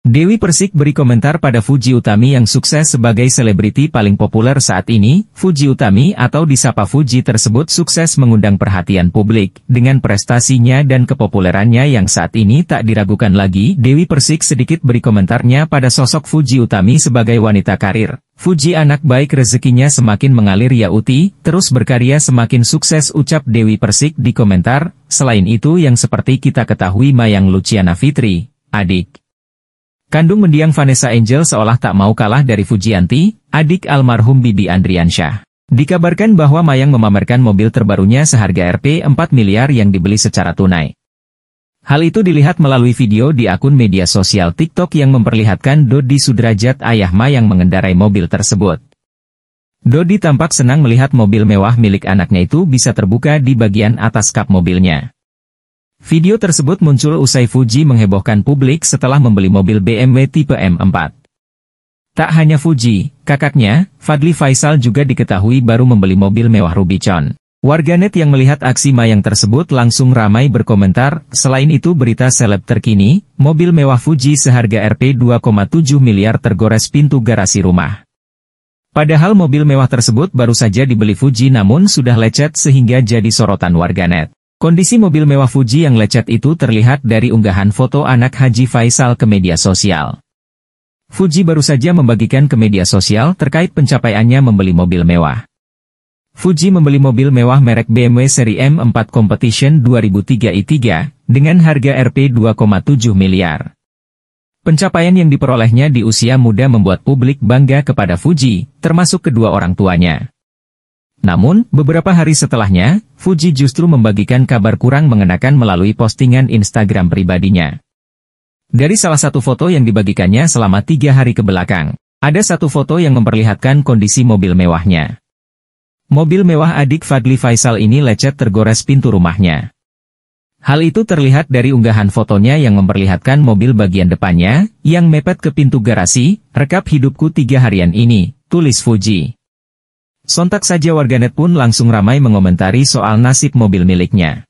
Dewi Persik beri komentar pada Fuji Utami yang sukses sebagai selebriti paling populer saat ini, Fuji Utami atau disapa Fuji tersebut sukses mengundang perhatian publik, dengan prestasinya dan kepopulerannya yang saat ini tak diragukan lagi, Dewi Persik sedikit beri komentarnya pada sosok Fuji Utami sebagai wanita karir. Fuji anak baik rezekinya semakin mengalir ya Uti, terus berkarya semakin sukses ucap Dewi Persik di komentar, selain itu yang seperti kita ketahui Mayang Luciana Fitri, adik. Kandung mendiang Vanessa Angel seolah tak mau kalah dari Fujianti, adik almarhum Bibi Andriansyah. Dikabarkan bahwa Mayang memamerkan mobil terbarunya seharga Rp 4 miliar yang dibeli secara tunai. Hal itu dilihat melalui video di akun media sosial TikTok yang memperlihatkan Dodi Sudrajat ayah Mayang mengendarai mobil tersebut. Dodi tampak senang melihat mobil mewah milik anaknya itu bisa terbuka di bagian atas kap mobilnya. Video tersebut muncul usai Fuji menghebohkan publik setelah membeli mobil BMW tipe M4. Tak hanya Fuji, kakaknya, Fadli Faisal juga diketahui baru membeli mobil mewah Rubicon. Warganet yang melihat aksi Mayang tersebut langsung ramai berkomentar, selain itu berita seleb terkini, mobil mewah Fuji seharga Rp 2,7 miliar tergores pintu garasi rumah. Padahal mobil mewah tersebut baru saja dibeli Fuji namun sudah lecet sehingga jadi sorotan warganet. Kondisi mobil mewah Fuji yang lecet itu terlihat dari unggahan foto anak Haji Faisal ke media sosial. Fuji baru saja membagikan ke media sosial terkait pencapaiannya membeli mobil mewah. Fuji membeli mobil mewah merek BMW seri M4 Competition 2003 i3 dengan harga Rp 2,7 miliar. Pencapaian yang diperolehnya di usia muda membuat publik bangga kepada Fuji, termasuk kedua orang tuanya. Namun, beberapa hari setelahnya, Fuji justru membagikan kabar kurang mengenakan melalui postingan Instagram pribadinya. Dari salah satu foto yang dibagikannya selama tiga hari ke belakang, ada satu foto yang memperlihatkan kondisi mobil mewahnya. Mobil mewah adik Fadli Faisal ini lecet tergores pintu rumahnya. Hal itu terlihat dari unggahan fotonya yang memperlihatkan mobil bagian depannya, yang mepet ke pintu garasi, rekap hidupku tiga harian ini, tulis Fuji. Sontak saja warganet pun langsung ramai mengomentari soal nasib mobil miliknya.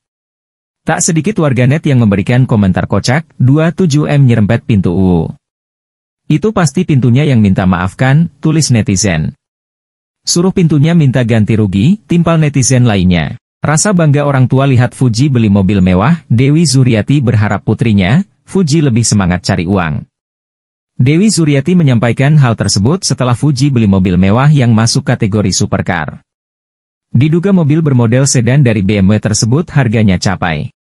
Tak sedikit warganet yang memberikan komentar kocak, 27M nyerempet pintu UU. Itu pasti pintunya yang minta maafkan, tulis netizen. Suruh pintunya minta ganti rugi, timpal netizen lainnya. Rasa bangga orang tua lihat Fuji beli mobil mewah, Dewi Zuriati berharap putrinya, Fuji lebih semangat cari uang. Dewi Suryati menyampaikan hal tersebut setelah Fuji beli mobil mewah yang masuk kategori supercar. Diduga mobil bermodel sedan dari BMW tersebut harganya capai